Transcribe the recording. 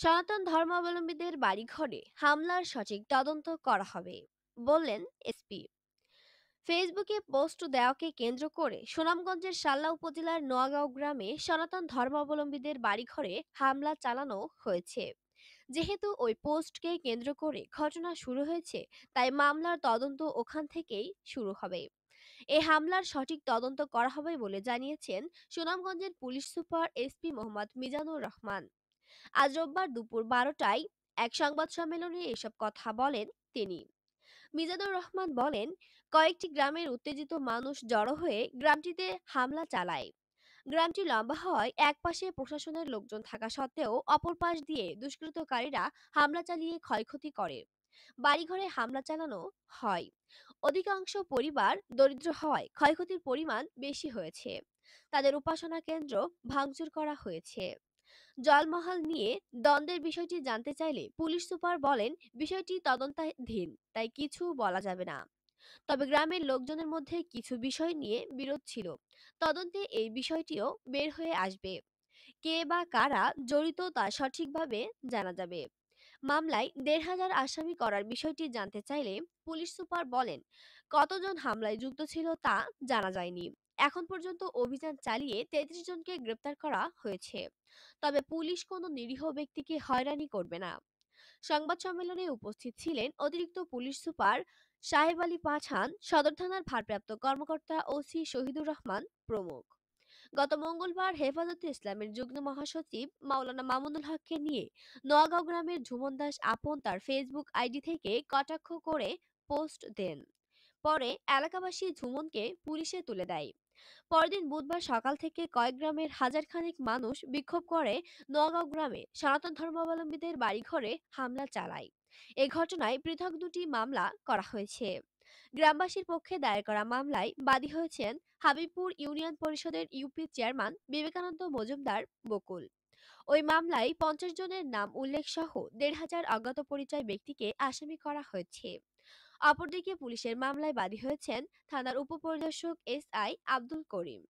সনাতন ধর্মাবলম্বীদের বাড়িঘরে হামলার সঠিক তদন্ত করা হবে বললেন এসপি ফেসবুকে পোস্ট দেওয়াকে কেন্দ্র করে সুনামগঞ্জের সাল্লা উপজেলার নোয়াগাঁও গ্রামে সনাতন ধর্মাবলম্বীদের বাড়িঘরে হামলা চালানো হয়েছে যেহেতু ওই পোস্টকে কেন্দ্র করে ঘটনা শুরু হয়েছে তাই মামলার তদন্ত ওখান থেকেই শুরু হবে এ হামলার সঠিক তদন্ত করা হবে বলে জানিয়েছেন সুনামগঞ্জের police super SP Mohammad Mizanur Rahman আজ রোববার দুপুর বারোটায় এক সংবাদ সম্মেলনে এসব কথা বলেন তিনি মিজানুর রহমান বলেন কয়েকটি গ্রামের উত্তেজিত মানুষ জড়ো হয়ে গ্রামটিতে হামলা চালায় গ্রামটি লম্বা হয় একপাশে প্রশাসনের লোকজন থাকা সত্ত্বেও অপর পাশ দিয়ে দুষ্কৃতকারীরা হামলা চালিয়ে ক্ষয়ক্ষতি করে বাড়িঘরে হামলা চালানো হয় অধিকাংশ পরিবার দরিদ্র হয় ক্ষয়ক্ষতির পরিমাণ বেশি হয়েছে তাদের উপাসনা কেন্দ্র ভাঙচুর করা হয়েছে জলমহল নিয়ে দ্বন্দ্বের বিষয়টি জানতে চাইলে পুলিশ সুপার বলেন বিষয়টি তদন্তাধীন তাই কিছু বলা যাবে না তবে গ্রামের লোকজনের মধ্যে কিছু বিষয় নিয়ে বিরোধ ছিল তদন্তে এই বিষয়টিও বের হয়ে আসবে কে বা কারা জড়িত তা সঠিকভাবে জানা যাবে মামলায় দেড় হাজার আসামি করার বিষয়টি জানতে চাইলে পুলিশ সুপার বলেন কতজন হামলায় যুক্ত ছিল তা জানা যায়নি এখন পর্যন্ত অভিযান চালিয়ে তেত্রিশ জনকে গ্রেপ্তার করা হয়েছে তবে পুলিশ কোনো নিরীহ ব্যক্তিকে হয়রানি করবে না সংবাদ সম্মেলনে উপস্থিত ছিলেন অতিরিক্ত পুলিশ সুপার সাহেব আলী পাঠান সদর থানার ভারপ্রাপ্ত কর্মকর্তা ওসি শহীদুর রহমান প্রমুখ গত মঙ্গলবার হেফাজতে ইসলামের যুগ্ম মহাসচিব মাওলানা মামুনুল হককে নিয়ে নোয়াগাঁও গ্রামের ঝুমন দাস আপন তার ফেসবুক আইডি থেকে কটাক্ষ করে পোস্ট দেন পরে এলাকাবাসী ঝুমনকে পুলিশে তুলে দেয় পরদিন বুধবার সকাল থেকে কয়েক গ্রামের হাজার খানেক মানুষ বিক্ষোভ করে নোয়াগাঁও গ্রামে সনাতন ধর্মাবলম্বীদের বাড়িঘরে হামলা চালায় এ ঘটনায় পৃথক দুটি মামলা করা হয়েছে গ্রামবাসীর পক্ষে দায়ের করা মামলায় বাদী হয়েছেন হাবিবপুর ইউনিয়ন পরিষদের ইউপি চেয়ারম্যান বিবেকানন্দ মজুমদার বকুল ওই মামলায় পঞ্চাশ জনের নাম উল্লেখ সহ দেড় হাজার অজ্ঞাত পরিচয় ব্যক্তিকে আসামি করা হয়েছে অপরদিকে পুলিশের মামলায় বাদী হয়েছেন থানার উপপরিদর্শক এস আই আব্দুল করিম